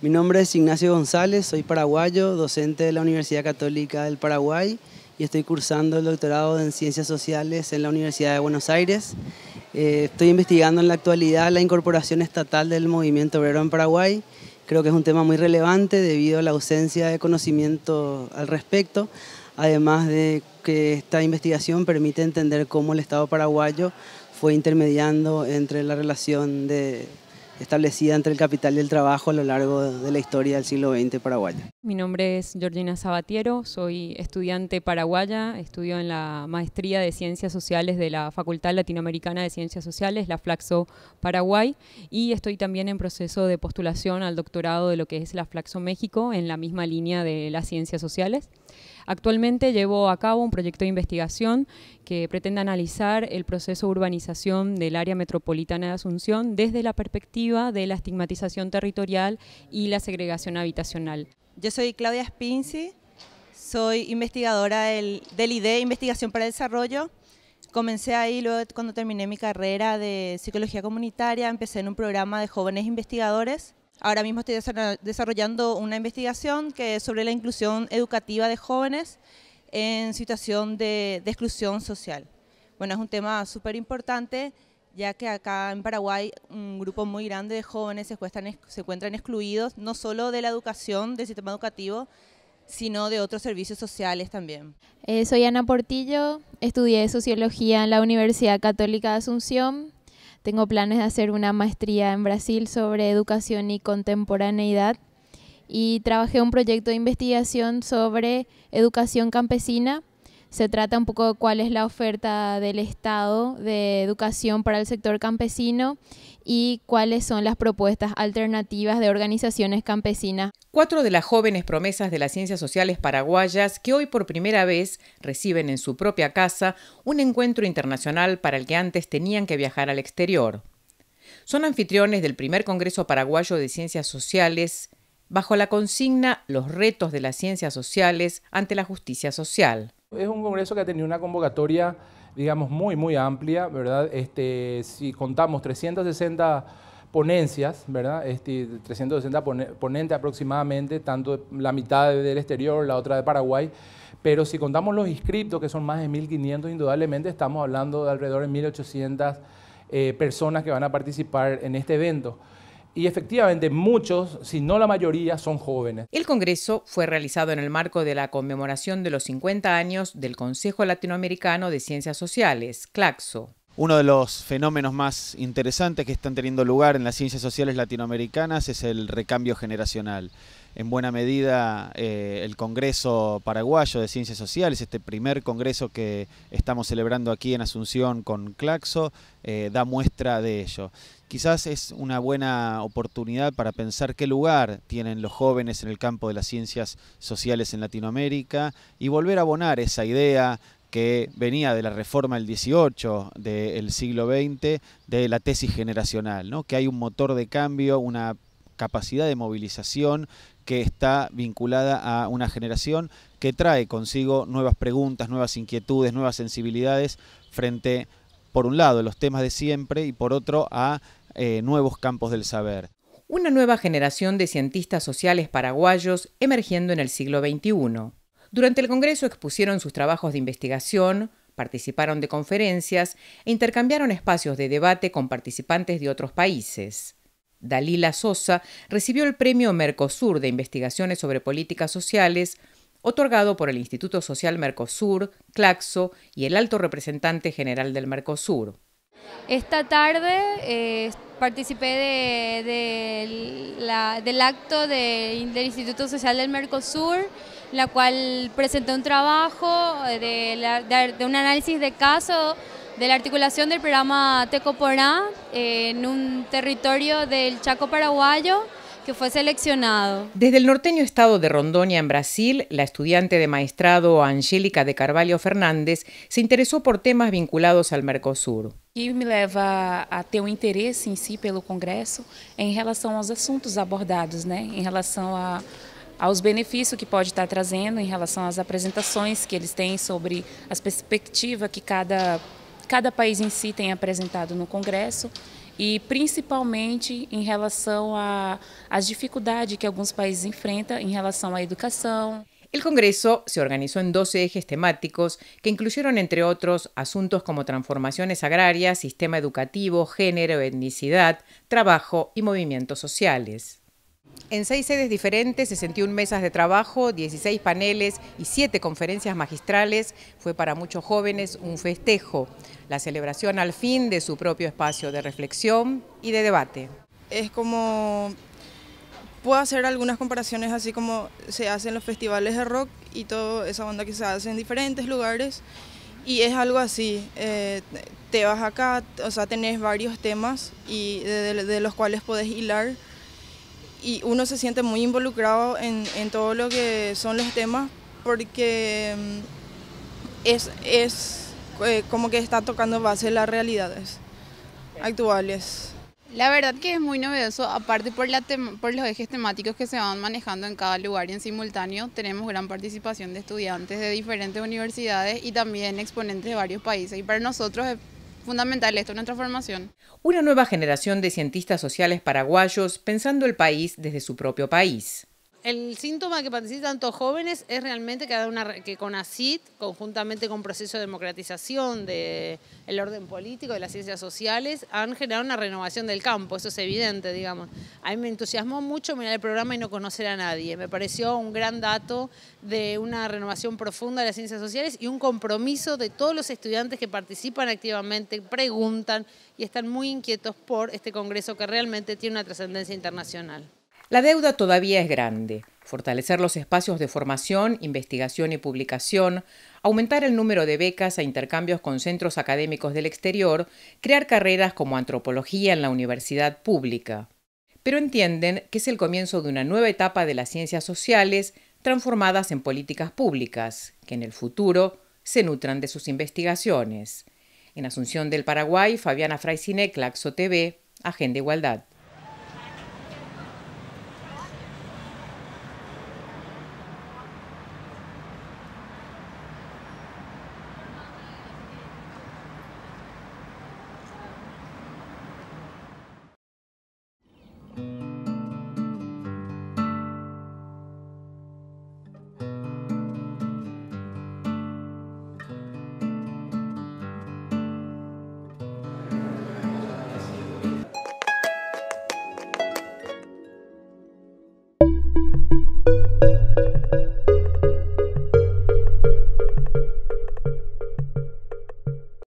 Mi nombre es Ignacio González, soy paraguayo, docente de la Universidad Católica del Paraguay y estoy cursando el doctorado en Ciencias Sociales en la Universidad de Buenos Aires. Eh, estoy investigando en la actualidad la incorporación estatal del movimiento obrero en Paraguay. Creo que es un tema muy relevante debido a la ausencia de conocimiento al respecto, además de que esta investigación permite entender cómo el Estado paraguayo fue intermediando entre la relación de, establecida entre el capital y el trabajo a lo largo de la historia del siglo XX paraguayo. Mi nombre es Georgina Sabatiero, soy estudiante paraguaya, estudio en la Maestría de Ciencias Sociales de la Facultad Latinoamericana de Ciencias Sociales, la Flaxo Paraguay, y estoy también en proceso de postulación al doctorado de lo que es la Flaxo México en la misma línea de las ciencias sociales. Actualmente llevo a cabo un proyecto de investigación que pretende analizar el proceso de urbanización del área metropolitana de Asunción desde la perspectiva de la estigmatización territorial y la segregación habitacional. Yo soy Claudia Spinzi, soy investigadora del, del IDE, Investigación para el Desarrollo, Comencé ahí luego cuando terminé mi carrera de psicología comunitaria, empecé en un programa de jóvenes investigadores Ahora mismo estoy desarrollando una investigación que es sobre la inclusión educativa de jóvenes en situación de, exclusión social. Bueno, es un tema súper importante, ya que acá en Paraguay un grupo muy grande de jóvenes se encuentran, se encuentran excluidos, no solo de la educación, del sistema educativo, sino de otros servicios sociales también. Eh, soy Ana Portillo, estudié Sociología en la Universidad Católica de Asunción, tengo planes de hacer una maestría en Brasil sobre educación y contemporaneidad y trabajé un proyecto de investigación sobre educación campesina se trata un poco de cuál es la oferta del Estado de educación para el sector campesino y cuáles son las propuestas alternativas de organizaciones campesinas. Cuatro de las jóvenes promesas de las ciencias sociales paraguayas que hoy por primera vez reciben en su propia casa un encuentro internacional para el que antes tenían que viajar al exterior. Son anfitriones del primer Congreso Paraguayo de Ciencias Sociales bajo la consigna Los retos de las ciencias sociales ante la justicia social. Es un congreso que ha tenido una convocatoria, digamos, muy, muy amplia, ¿verdad? Este, si contamos 360 ponencias, ¿verdad? Este, 360 ponentes aproximadamente, tanto la mitad del exterior, la otra de Paraguay, pero si contamos los inscriptos, que son más de 1.500, indudablemente estamos hablando de alrededor de 1.800 eh, personas que van a participar en este evento y efectivamente muchos, si no la mayoría, son jóvenes. El Congreso fue realizado en el marco de la conmemoración de los 50 años del Consejo Latinoamericano de Ciencias Sociales, CLACSO. Uno de los fenómenos más interesantes que están teniendo lugar en las ciencias sociales latinoamericanas es el recambio generacional en buena medida eh, el Congreso Paraguayo de Ciencias Sociales, este primer congreso que estamos celebrando aquí en Asunción con Claxo, eh, da muestra de ello. Quizás es una buena oportunidad para pensar qué lugar tienen los jóvenes en el campo de las ciencias sociales en Latinoamérica y volver a abonar esa idea que venía de la reforma del 18 del siglo XX, de la tesis generacional, ¿no? que hay un motor de cambio, una capacidad de movilización que está vinculada a una generación que trae consigo nuevas preguntas, nuevas inquietudes, nuevas sensibilidades frente, por un lado, a los temas de siempre y por otro, a eh, nuevos campos del saber. Una nueva generación de cientistas sociales paraguayos emergiendo en el siglo XXI. Durante el Congreso expusieron sus trabajos de investigación, participaron de conferencias e intercambiaron espacios de debate con participantes de otros países. Dalila Sosa recibió el Premio Mercosur de Investigaciones sobre Políticas Sociales, otorgado por el Instituto Social Mercosur, Claxo y el Alto Representante General del Mercosur. Esta tarde eh, participé del acto del Instituto Social del Mercosur, la cual presentó un trabajo eh, de, de un análisis de caso de la articulación del programa Tecoporá eh, en un territorio del Chaco paraguayo que fue seleccionado. Desde el norteño estado de Rondonia, en Brasil, la estudiante de maestrado Angélica de Carvalho Fernández se interesó por temas vinculados al Mercosur. y me lleva a ter um interesse em si pelo Congresso em relación a los asuntos abordados, en em relação a, aos benefícios que pode estar trazendo, em relação às apresentações que eles têm sobre as perspectivas que cada cada país em si tem apresentado no Congresso e principalmente em relação às dificuldades que alguns países enfrentam em relação à educação. El Congreso se organizó en 12 ejes temáticos que incluyeron, entre otros, asuntos como transformaciones agrarias, sistema educativo, género, etnicidad, trabajo y movimientos sociales. En seis sedes diferentes, 61 mesas de trabajo, 16 paneles y 7 conferencias magistrales, fue para muchos jóvenes un festejo, la celebración al fin de su propio espacio de reflexión y de debate. Es como, puedo hacer algunas comparaciones así como se hacen los festivales de rock y toda esa onda que se hace en diferentes lugares, y es algo así, eh, te vas acá, o sea, tenés varios temas y de los cuales podés hilar y uno se siente muy involucrado en, en, todo lo que son los temas porque mm, es, es eh, como que está tocando base las realidades actuales. La verdad que es muy novedoso, aparte por, la por los ejes temáticos que se van manejando en cada lugar y en simultáneo, tenemos gran participación de estudiantes de diferentes universidades y también exponentes de varios países. Y para nosotros fundamental esto, nuestra formación. Una nueva generación de cientistas sociales paraguayos pensando el país desde su propio país. El síntoma que participan tantos jóvenes es realmente que, una, que conjuntamente con proceso de democratización del el orden político, de las ciencias sociales, han generado una renovación del campo, eso es evidente, digamos. A mí me entusiasmó mucho mirar el programa y no conocer a nadie. Me pareció un gran dato de una renovación profunda de las ciencias sociales y un compromiso de todos los estudiantes que participan activamente, preguntan y están muy inquietos por este congreso que realmente tiene una trascendencia internacional. La deuda todavía es grande. Fortalecer los espacios de formación, investigación y publicación, aumentar el número de becas a e intercambios con centros académicos del exterior, crear carreras como antropología en la universidad pública. Pero entienden que es el comienzo de una nueva etapa de las ciencias sociales transformadas en políticas públicas, que en el futuro se nutran de sus investigaciones. En Asunción del Paraguay, Fabiana Fraysine, Claxo TV, Agenda Igualdad. thank you